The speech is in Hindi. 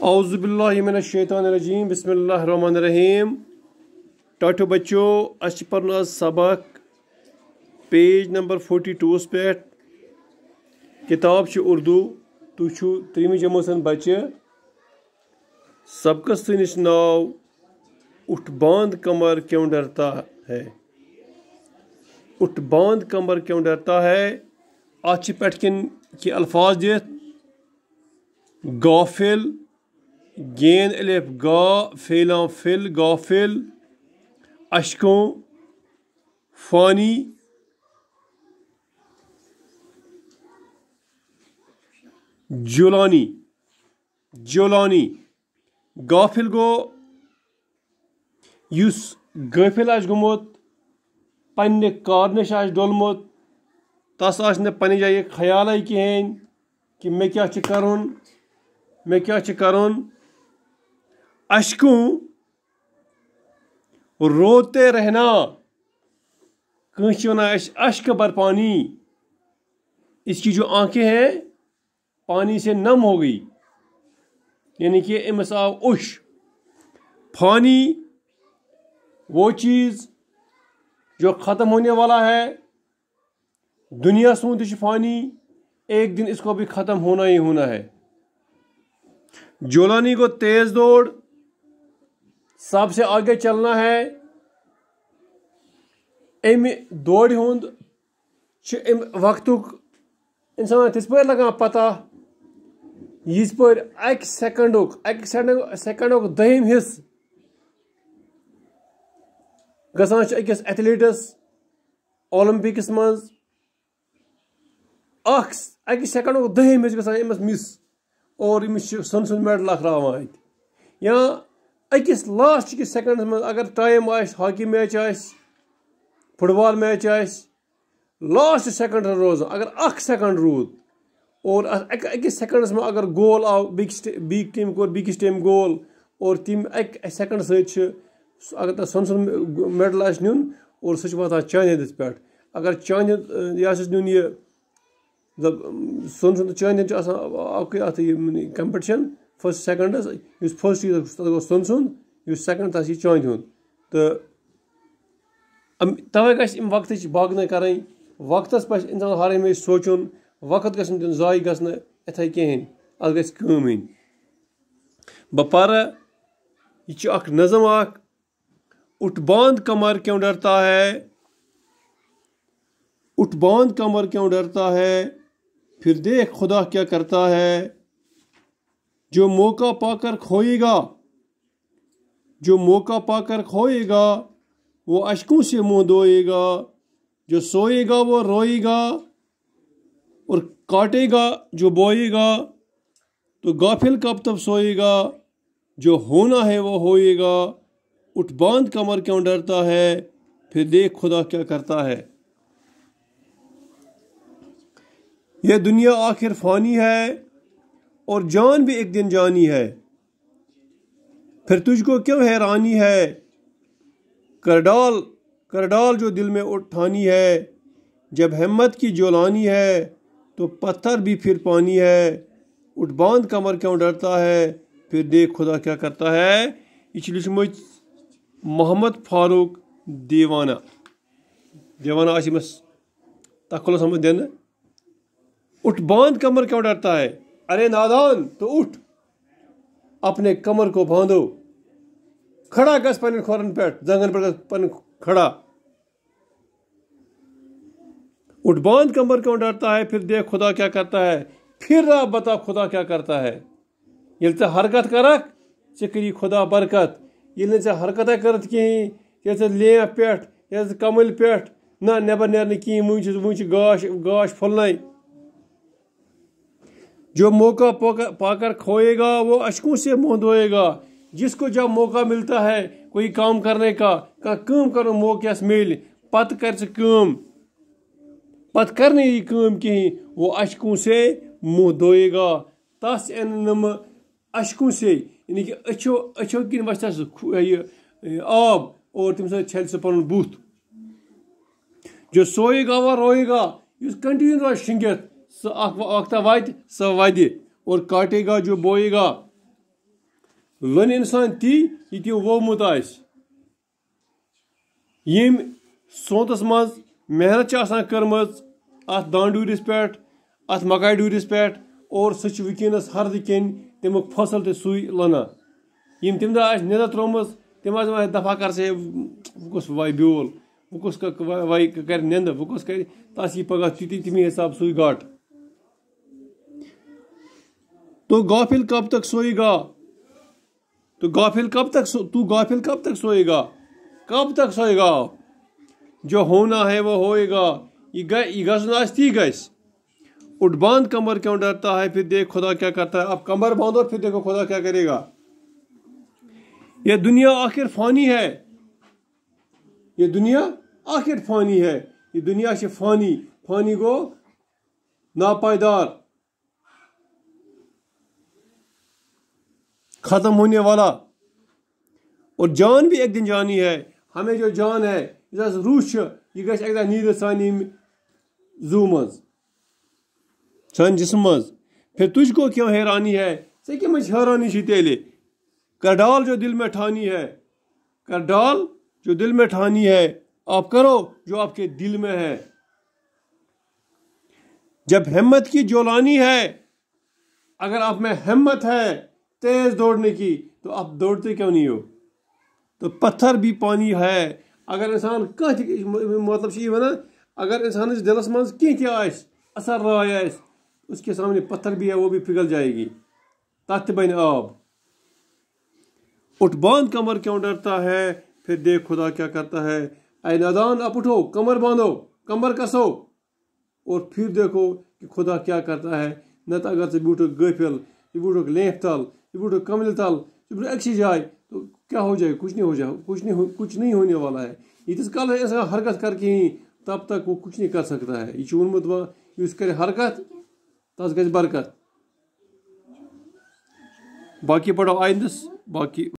शैतानरजीम बसमीम टाटो बच्चो अस पढ़ आज सबक पेज नंबर फोटी टूस पे किताब उर्दू तुम त्रिम जमो बचे बच्चे सबकस नाव उठ बंद कमर क्यों डरता है उठ बंद कमर क्यों डरता है अच्छे पे कि अल्फाज दित गेंद अलिफ गा फेला फिल गाफिल अशकों फ़ानी जुलानी जुलानी गाफिल गो युस गफिल आज गुमोत पन्ने कार नश आज तस आज ने पन्ने जाए ख्याल कहें कि मैं क्या कर मैं क्या कर अशकू रोते रहना कंस वन अश्क पर पानी इसकी जो आंखें हैं पानी से नम हो गई यानी कि अमस आव उश फानी वो चीज़ जो ख़त्म होने वाला है दुनिया सोन फानी एक दिन इसको भी ख़त्म होना ही होना है जोलानी को तेज़ दौड़ सबसे आगे चलना है अम दौड़ हूँ वक्त इंसान तथ पे लगान पता यज पे अक सेकंड अक सेकंड दहम हिस ग अकिस एथलीटस ओलम्पिकस मज अकि सेकंड दहम हिस गसान मिस और सन सुंद मेडल अखरवान या أکِس لاسٹ کِس سیٚکَنٛڈَس منٛز اگر ٹایم آسہِ ہاکی میچ آسہِ فُٹ بال میچ آسہِ لاسٹ سیٚکَنٛڈَس روزان اگر اَکھ سیٚکَنٛڈ روٗد اور اَتھ أکِس سیٚکَنٛڈَس منٛز اگر گول آو بیٚکِس بیٚیہِ ٹیٖم کوٚر بیٚکِس ٹیٖم گول اور تِم اَکہِ سیٚکَنٛڈ سۭتۍ چھِ سُہ اگر تَتھ سۄنہٕ سُنٛد میڈَل آسہِ نیُن اور سُہ چھُ واتان چانہِ ہِنٛدِس پٮ۪ٹھ اگر چانہِ یہِ آسٮ۪س نیُن یہِ مطلب سۄن سُنٛد چانہِ ہُنٛد چھُ آسان اَکُے اَتھ یہِ کَمپِٹِشَن فٔسٹ سٮ۪کَنڈَس یُس فٔسٹ چیٖز تَتھ گوٚو سۄن سُنٛد یُس سٮ۪کَنٛڈ تَتھ یی چانٛدِ ہُنٛد تہٕ تَوَے گژھِ اَمہِ وقتٕچ باگنہٕ کَرٕنۍ وقتَس پٮ۪ٹھ اِنسانَس ہر ہمیشہِ سونٛچُن وقت گژھِ نہٕ دیُن زایہِ گژھنہٕ یِتھَے کِہیٖنۍ اَتھ گژھِ کٲم یِنۍ بہٕ پَرٕ یہِ چھِ اَکھ نظم اَکھ اُٹھ بانٛد کمر کیوں ڈرتا ہے اُٹھ بانٛد کمر کیوں ڈرتا ہے پھر دیکھ خدا کیا کرتا ہے जो मौका पाकर खोएगा जो मौका पाकर खोएगा वो अशकों से मुंह धोएगा जो सोएगा वो रोएगा और काटेगा जो बोएगा तो गाफिल कब तब सोएगा जो होना है वो होएगा उठ बांध कमर क्यों डरता है फिर देख खुदा क्या करता है यह दुनिया आखिर फानी है और जान भी एक दिन जानी है फिर तुझको क्यों हैरानी है करडाल करडाल जो दिल में उठानी है जब हिम्मत की जोलानी है तो पत्थर भी फिर पानी है उठ बांध कमर क्यों डरता है फिर देख खुदा क्या करता है इसलिए मोहम्मद फारूक दीवाना दीवाना आशिमस तखलस देना उठ बांध कमर क्यों डरता है अरे नादान तो उठ अपने कमर को बांधो खड़ा गस पन खोरन पे जंगन पे पन खड़ा उठ बांध कमर क्यों डरता है फिर देख खुदा क्या करता है फिर आप बता खुदा क्या करता है ये तो हरकत करक करी खुदा बरकत ये ना तो हरकत करत कहीं ये तो लिया पेट ये तो कमल पे ना नबर नर कहीं वन गाश गाश फुलन जो मौका पाकर खोएगा वो अशकों से मुंह धोएगा जिसको जब मौका मिलता है कोई काम करने का कम करो मौके मिल पत कर कम पत कर नहीं कम कहीं वो अशकों से मुँह धोएगा तस एन नम अशकों से यानी कि अच्छो अच्छो कि वस आब और तम सल सह पुत जो सोएगा वह रोएगा इस कंटिन्यू रोज शिंगित सो वक्त वत सो वद और काटेगा जो बोएगा लोन इंसान ती ये ती वोमुत यम सोतस मज मेहनत कर्म अत दांडूरस पे अत मकाय डूरस पे और सह हरद कन तमुक फसल तो सु लाना तम दह नदा त्रोम तम दफा कर से वाय ब्योल वह कुछ वाय कर नंद वह कुछ कर पगह ती हिसाब सु गाट तो गाफिल कब तक सोएगा तो गाफिल कब तक सो तू गाफिल कब तक सोएगा कब तक सोएगा जो होना है वो होएगा ये गजनास्ती गस उठ बांध कमर क्यों डरता है फिर देख खुदा क्या करता है अब कमर बांधो फिर देखो खुदा क्या करेगा ये दुनिया आखिर फानी है ये दुनिया आखिर फानी है ये दुनिया से फानी फानी को नापायदार ख़त्म होने वाला और जान भी एक दिन जानी है हमें जो जान है यह रूह यह गए एक नीर सानी जू मज सान जिसम फिर तुझको क्यों हैरानी है से कम हैरानी तेल कर डाल जो दिल में ठानी है कर डाल जो दिल में ठानी है आप करो जो आपके दिल में है जब हिम्मत की जोलानी है अगर आप में हिम्मत है तेज दौड़ने की तो आप दौड़ते क्यों नहीं हो तो पत्थर भी पानी है अगर इंसान कह मतलब ये वन अगर इंसान दिलस मं कह असर राय उसके सामने पत्थर भी है वो भी पिघल जाएगी तथ बन आब उठ बांध कमर क्यों डरता है फिर देख खुदा क्या करता है अय नदान आप उठो कमर बांधो कमर कसो और फिर देखो कि खुदा क्या करता है न तो अगर से बूटो गफिल बूटो लेफ तल बेटा कमल तल बेटा एक जाए तो क्या हो जाए कुछ नहीं हो जाए कुछ नहीं हो, कुछ नहीं होने वाला है यीस तो कल ऐसा हरकत कर कहीं तब तक वो कुछ नहीं कर सकता है यह वोनमुत वह करे हरकत तस बरकत बाकी पढ़ो आइंदस बाकी